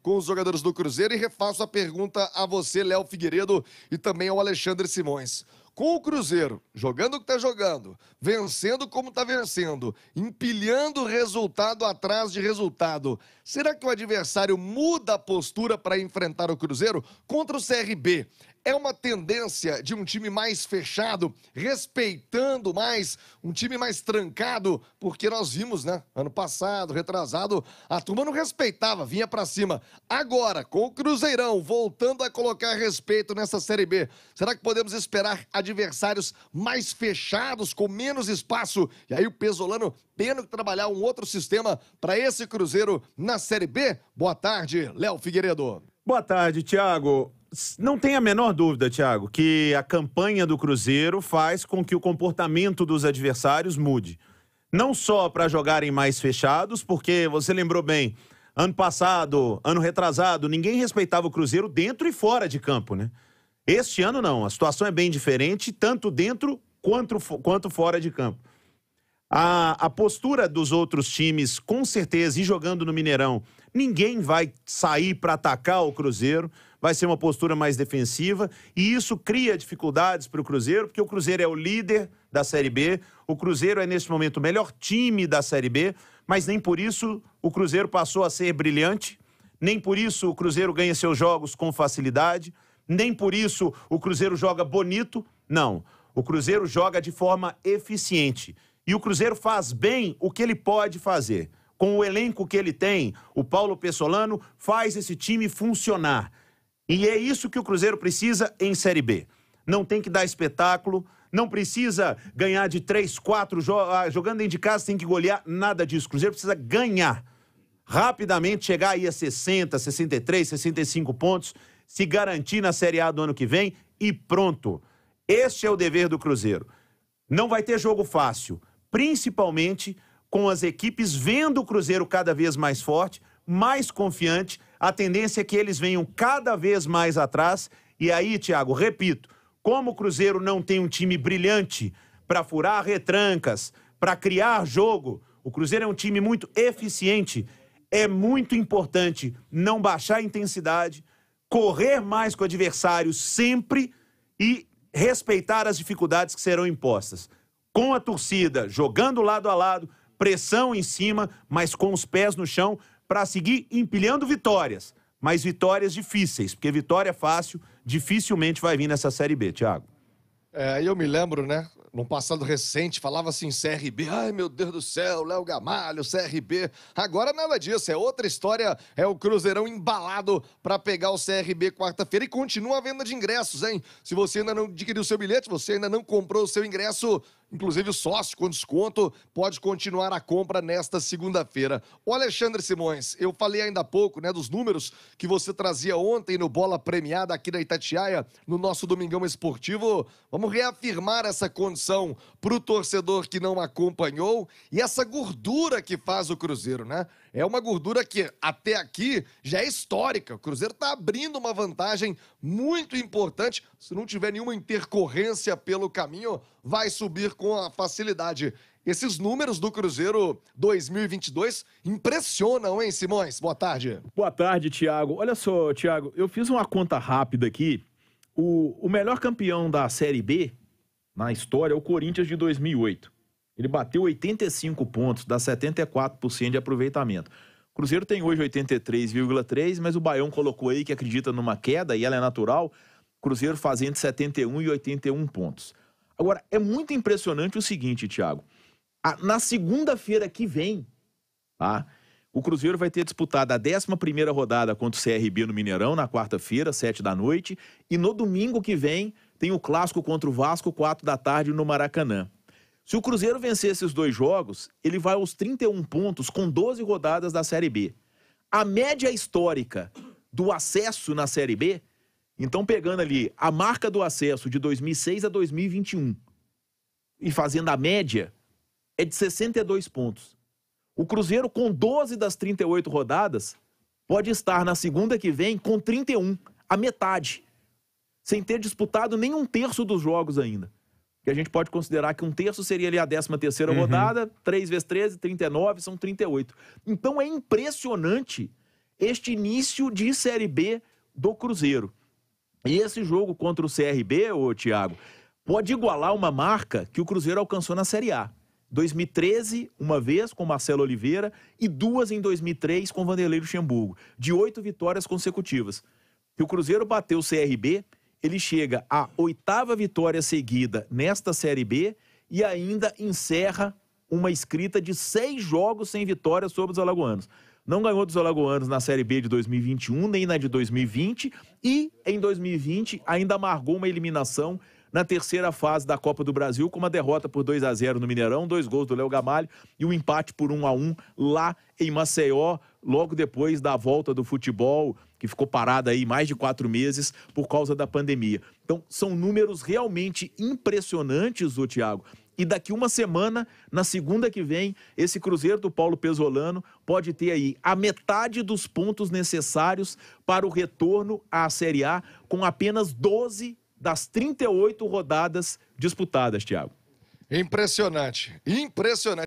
com os jogadores do Cruzeiro e refaço a pergunta a você, Léo Figueiredo, e também ao Alexandre Simões. Com o Cruzeiro, jogando o que está jogando, vencendo como está vencendo, empilhando resultado atrás de resultado, será que o adversário muda a postura para enfrentar o Cruzeiro contra o CRB? é uma tendência de um time mais fechado, respeitando mais, um time mais trancado, porque nós vimos, né, ano passado, retrasado, a turma não respeitava, vinha para cima. Agora, com o Cruzeirão voltando a colocar respeito nessa Série B, será que podemos esperar adversários mais fechados, com menos espaço? E aí o Pesolano tendo que trabalhar um outro sistema para esse Cruzeiro na Série B? Boa tarde, Léo Figueiredo. Boa tarde, Thiago. Não tem a menor dúvida, Thiago, que a campanha do Cruzeiro faz com que o comportamento dos adversários mude. Não só para jogarem mais fechados, porque você lembrou bem, ano passado, ano retrasado, ninguém respeitava o Cruzeiro dentro e fora de campo, né? Este ano não, a situação é bem diferente, tanto dentro quanto, quanto fora de campo. A, a postura dos outros times, com certeza, e jogando no Mineirão, ninguém vai sair para atacar o Cruzeiro vai ser uma postura mais defensiva e isso cria dificuldades para o Cruzeiro, porque o Cruzeiro é o líder da Série B, o Cruzeiro é neste momento o melhor time da Série B, mas nem por isso o Cruzeiro passou a ser brilhante, nem por isso o Cruzeiro ganha seus jogos com facilidade, nem por isso o Cruzeiro joga bonito. Não, o Cruzeiro joga de forma eficiente e o Cruzeiro faz bem o que ele pode fazer com o elenco que ele tem, o Paulo Pessolano faz esse time funcionar. E é isso que o Cruzeiro precisa em Série B. Não tem que dar espetáculo, não precisa ganhar de 3, 4, ah, jogando dentro de casa tem que golear, nada disso. O Cruzeiro precisa ganhar rapidamente, chegar aí a 60, 63, 65 pontos, se garantir na Série A do ano que vem e pronto. Este é o dever do Cruzeiro. Não vai ter jogo fácil, principalmente com as equipes vendo o Cruzeiro cada vez mais forte, mais confiante a tendência é que eles venham cada vez mais atrás. E aí, Thiago, repito, como o Cruzeiro não tem um time brilhante para furar retrancas, para criar jogo, o Cruzeiro é um time muito eficiente. É muito importante não baixar a intensidade, correr mais com o adversário sempre e respeitar as dificuldades que serão impostas. Com a torcida jogando lado a lado, pressão em cima, mas com os pés no chão, para seguir empilhando vitórias, mas vitórias difíceis, porque vitória fácil dificilmente vai vir nessa Série B, Thiago. É, eu me lembro, né? Num passado recente, falava assim, CRB, ai meu Deus do céu, Léo Gamalho, CRB. Agora nada disso, é outra história. É o Cruzeirão embalado para pegar o CRB quarta-feira e continua a venda de ingressos, hein? Se você ainda não adquiriu seu bilhete, você ainda não comprou o seu ingresso, Inclusive, o sócio com desconto pode continuar a compra nesta segunda-feira. O Alexandre Simões, eu falei ainda há pouco né, dos números que você trazia ontem no Bola Premiada aqui da Itatiaia, no nosso Domingão Esportivo. Vamos reafirmar essa condição para o torcedor que não acompanhou e essa gordura que faz o Cruzeiro, né? É uma gordura que até aqui já é histórica. O Cruzeiro está abrindo uma vantagem muito importante. Se não tiver nenhuma intercorrência pelo caminho, vai subir com a facilidade. Esses números do Cruzeiro 2022 impressionam, hein, Simões? Boa tarde. Boa tarde, Tiago. Olha só, Tiago, eu fiz uma conta rápida aqui. O, o melhor campeão da Série B na história é o Corinthians de 2008. Ele bateu 85 pontos, dá 74% de aproveitamento. O Cruzeiro tem hoje 83,3, mas o Baião colocou aí que acredita numa queda e ela é natural. Cruzeiro fazendo 71 e 81 pontos. Agora, é muito impressionante o seguinte, Thiago. Na segunda-feira que vem, tá? O Cruzeiro vai ter disputado a 11ª rodada contra o CRB no Mineirão, na quarta-feira, 7 da noite. E no domingo que vem, tem o Clássico contra o Vasco, 4 da tarde, no Maracanã. Se o Cruzeiro vencer esses dois jogos, ele vai aos 31 pontos com 12 rodadas da Série B. A média histórica do acesso na Série B, então pegando ali a marca do acesso de 2006 a 2021 e fazendo a média, é de 62 pontos. O Cruzeiro, com 12 das 38 rodadas, pode estar na segunda que vem com 31, a metade, sem ter disputado nem um terço dos jogos ainda que a gente pode considerar que um terço seria ali a 13 terceira uhum. rodada, 3 vezes 13, 39, são 38. Então é impressionante este início de Série B do Cruzeiro. E esse jogo contra o CRB, ô Thiago, pode igualar uma marca que o Cruzeiro alcançou na Série A. 2013, uma vez com Marcelo Oliveira e duas em 2003 com Vanderlei Luxemburgo, de oito vitórias consecutivas. E o Cruzeiro bateu o CRB ele chega à oitava vitória seguida nesta Série B e ainda encerra uma escrita de seis jogos sem vitória sobre os alagoanos. Não ganhou dos alagoanos na Série B de 2021, nem na de 2020, e em 2020 ainda amargou uma eliminação na terceira fase da Copa do Brasil, com uma derrota por 2 a 0 no Mineirão, dois gols do Léo Gamalho e um empate por 1 a 1 lá em Maceió, logo depois da volta do futebol que ficou parada aí mais de quatro meses por causa da pandemia. Então, são números realmente impressionantes, o Tiago. E daqui uma semana, na segunda que vem, esse Cruzeiro do Paulo Pesolano pode ter aí a metade dos pontos necessários para o retorno à Série A, com apenas 12 das 38 rodadas disputadas, Tiago. Impressionante, impressionante.